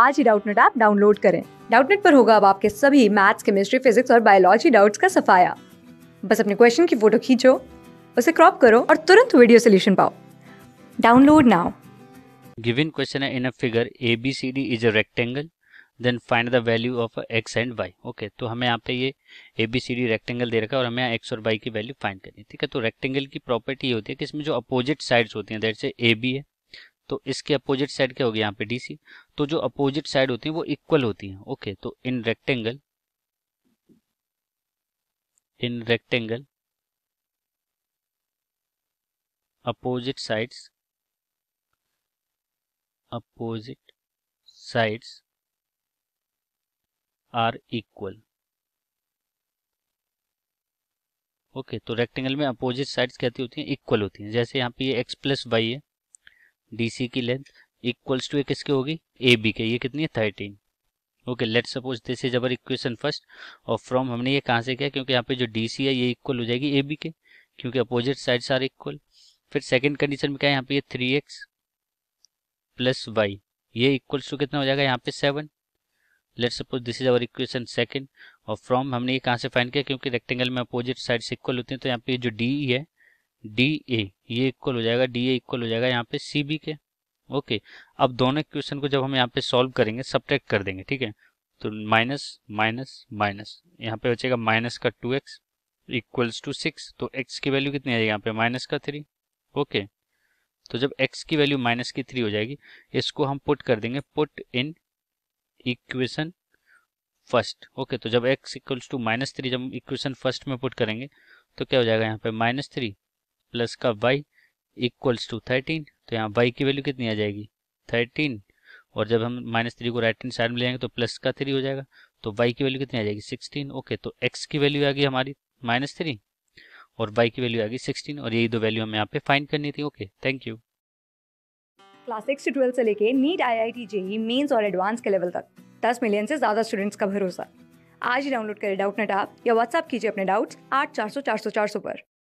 आज ही Doubtnet app download करें डाउटनेट पर होगा अब आपके सभी मैथ्स केमिस्ट्री फिजिक्स और बायोलॉजी डाउट्स का सफाया बस अपने क्वेश्चन की फोटो खींचो उसे क्रॉप करो और तुरंत वीडियो सोल्यूशन पाओ डाउनलोड नाउ गिवन क्वेश्चन है in a figure A B C D is a rectangle then find the value of x and y okay तो हमें यहाँ पे ये A B C D rectangle दे रखा है और हमें यहाँ एक्स और वाई की वैल्यू फाइंड करनी है ठीक है तो रेक्टेंगल की प्रॉपर्टी ये होती है कि इसमें जो अपोजिट साइड्स होती हैं दैट से ए बी है तो इसके अपोजिट साइड क्या होगी यहाँ पे डी सी तो जो अपोजिट साइड होती है वो इक्वल होती है ओके तो in rectangle in rectangle opposite sides opposite sides are equal okay तो रेक्टेंगल में अपोजिट साइड्स कहती होती हैं इक्वल होती हैं जैसे यहाँ पे ये एक्स प्लस वाई है डी की लेंथ इक्वल्स टू एक किसके होगी ए बी के ये कितनी है thirteen okay let suppose this is our equation first और फ्रॉम हमने ये कहाँ से किया क्योंकि यहाँ पे जो डी सी है ये इक्वल हो जाएगी ए बी के क्योंकि अपोजिट साइड सारे इक्वल फिर सेकेंड कंडीशन में क्या है यहाँ पे ये थ्री एक्स प्लस वाई ये इक्वल्स टू कितना हो जाएगा यहाँ पे seven let suppose this is our equation second और फ्रॉम हमने ये कहाँ से फाइंड किया क्योंकि रेक्टेंगल में अपोजिट साइड इक्वल होती हैं तो यहाँ पे जो डी e है डी ए ये इक्वल हो जाएगा डी ए इक्वल हो जाएगा यहाँ पे सी बी के ओके अब दोनों क्वेश्चन को जब हम यहाँ पे सॉल्व करेंगे सब्ट्रैक्ट कर देंगे ठीक है तो माइनस माइनस माइनस यहाँ पे बचेगा माइनस का two x equals to six तो एक्स की वैल्यू कितनी आएगी यहाँ पे माइनस का थ्री ओके तो जब एक्स की वैल्यू माइनस की थ्री हो जाएगी इसको हम पुट कर देंगे put in equation first okay तो जब x equals to minus three जब इक्वेशन फर्स्ट में पुट करेंगे तो क्या हो जाएगा यहाँ पे माइनस थ्री प्लस का वाई इक्वल्स टू थर्टीन तो यहाँ वाई की वैल्यू कितनी आ जाएगी थर्टीन और जब हम माइनस थ्री को राइट हैंड साइड में ले लेंगे तो प्लस का थ्री हो जाएगा तो वाई की वैल्यू कितनी आ जाएगी सिक्सटीन ओके तो एक्स की वैल्यू आ गई हमारी माइनस थ्री और वाई की वैल्यू आ गई सिक्सटीन और यही दो वैल्यू हमें यहाँ पे फाइंड करनी थी okay thank you class six से ट्वेल्थ से लेके NEET I I T JEE mains और एडवांस के लेवल तक दस मिलियन से ज़्यादा स्टूडेंट्स का भरोसा आज ही डाउनलोड करें डाउट नेट आप या व्हाट्सअप कीजिए अपने डाउट्स आठ चार सौ चार सौ चार सौ पर